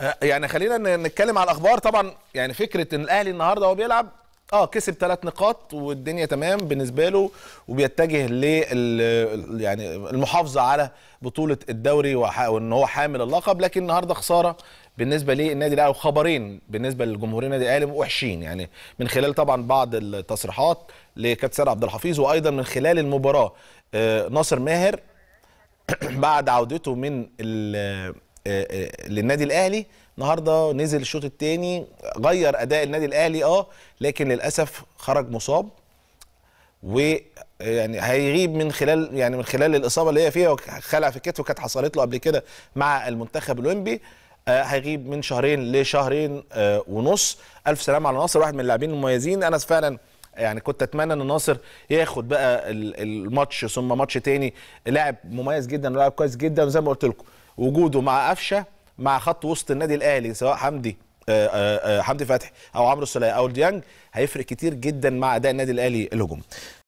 آه، يعني خلينا نتكلم على الاخبار طبعا يعني فكره ان الاهلي النهارده وهو بيلعب اه كسب ثلاث نقاط والدنيا تمام بالنسبه له وبيتجه ل يعني المحافظه على بطوله الدوري وان هو حامل اللقب لكن النهارده خساره بالنسبه للنادي الاهلي وخبرين بالنسبه للجمهور النادي الاهلي وحشين يعني من خلال طبعا بعض التصريحات لكابتن سيد عبد الحفيظ وايضا من خلال المباراه آه، ناصر ماهر بعد عودته من آه، آه، للنادي الاهلي النهارده نزل الشوط الثاني غير اداء النادي الاهلي اه لكن للاسف خرج مصاب و آه، يعني هيغيب من خلال يعني من خلال الاصابه اللي هي فيها خلع في كتفه كانت حصلت له قبل كده مع المنتخب الاولمبي هيغيب من شهرين لشهرين ونص الف سلام على ناصر واحد من اللاعبين المميزين انا فعلا يعني كنت اتمنى ان ناصر ياخد بقى الماتش ثم ماتش تاني لاعب مميز جدا ولاعب كويس جدا وزي ما قلت لكم وجوده مع قفشه مع خط وسط النادي الاهلي سواء حمدي آه، آه، آه، حمدي فتحي او عمرو السلاية او ديانج هيفرق كتير جدا مع اداء النادي الاهلي الهجوم